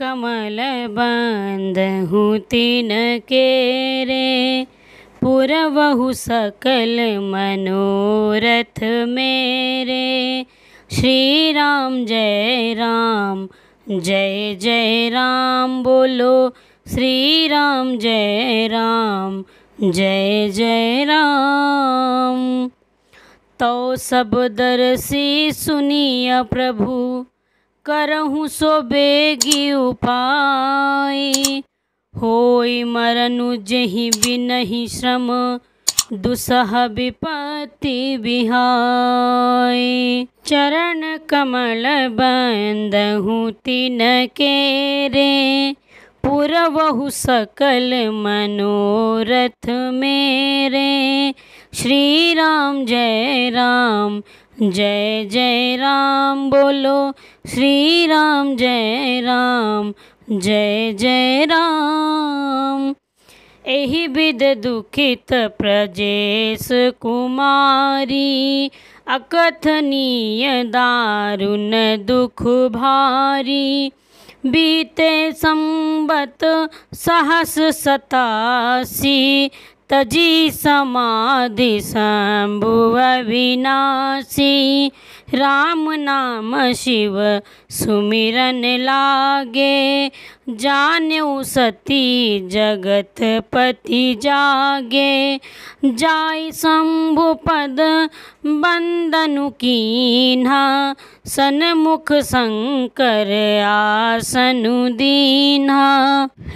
कमल बंद हूँ तीन के रे पुरवहु सकल मनोरथ मेरे श्री राम जय राम जय जय राम बोलो श्री राम जय राम जय जय राम तो सब दर्शी सुनिया प्रभु करहु सो बेगी उपाय मरनु जहि श्रम दुसह विपत्ति बिहाय चरण कमल बन्धहु तिन केरे पुरवहु सकल मनोरथ मेरे श्रीराम जय राम जय जय राम बोलो श्री राम जय राम जय जय राम एहि विद दुखित प्रजेश कुमारी अकथनीय दारुण दुख भारी बीते संबत सहस सतासी तजी समाधि शम्भुव विनाशी राम नाम शिव सुमिरन लागे जान सती जगत पति जागे जाय शंभु पद बंदनु कीन्हा सनमुख शंकर आसनु दीन्हा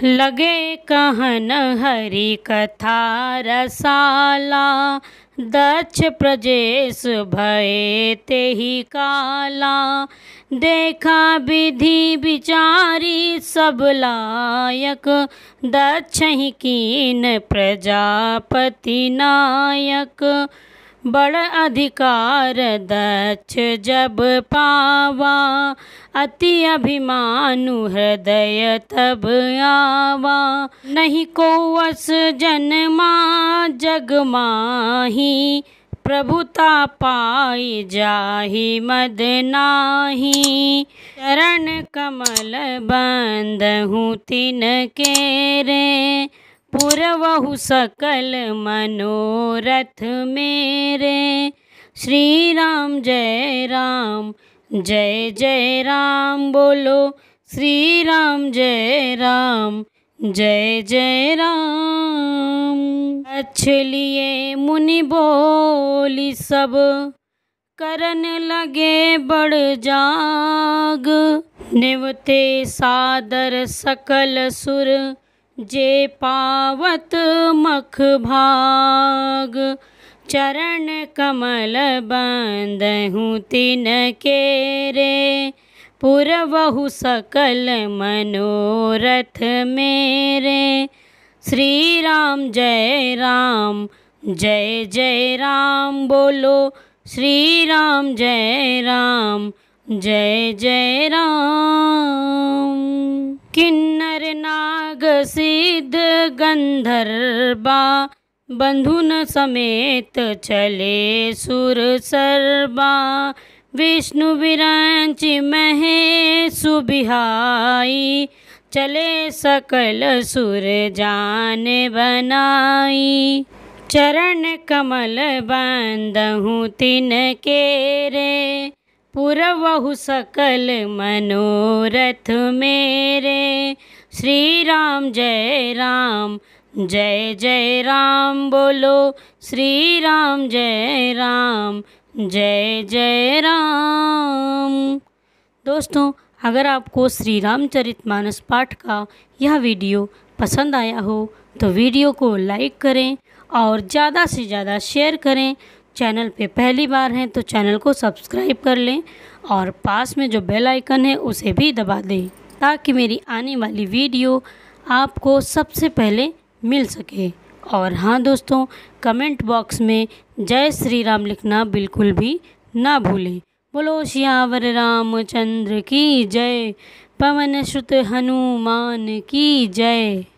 लगे कहन हरि कथा रसाला दक्ष प्रजेश भय तेहि काला देखा विधि विचारी सब लायक दक्ष कीन प्रजापति नायक बड़ अधिकार दक्ष जब पावा अति अभिमानु हृदय तब आवा नहीं को अस जनमा जग माही प्रभुता पाई जाहि मद नाही चरण कमल बंदहु तिन के रे पुरवहु सकल मनोरथ मेरे श्री राम जय राम जय जय राम बोलो श्री राम जय राम जय जय राम अच्छ मुनि बोली सब करन लगे बड़ जाग निवते सादर सकल सुर जे पावत मख भाग चरण कमल बंदहूँ तिन के रे पुरवहु सकल मनोरथ मेरे श्री राम जय राम जय जय राम बोलो श्री राम जय राम जय जय राम किन्नर नाग सिद्ध गंधर्वा बंधुन समेत चले सुर सर्वा विष्णु विरंच महे सुबिहाई चले सकल सुर जान बनाई चरण कमल बंदहूँ तिन के रे पुरवहु सकल मनोरथ मेरे श्री राम जय राम जय जय राम बोलो श्री राम जय राम जय जय राम दोस्तों अगर आपको श्री रामचरित मानस पाठ का यह वीडियो पसंद आया हो तो वीडियो को लाइक करें और ज़्यादा से ज़्यादा शेयर करें चैनल पे पहली बार हैं तो चैनल को सब्सक्राइब कर लें और पास में जो बेल आइकन है उसे भी दबा दें ताकि मेरी आने वाली वीडियो आपको सबसे पहले मिल सके और हाँ दोस्तों कमेंट बॉक्स में जय श्री राम लिखना बिल्कुल भी ना भूलें बोलो श्यावर रामचंद्र की जय पवन श्रुत हनुमान की जय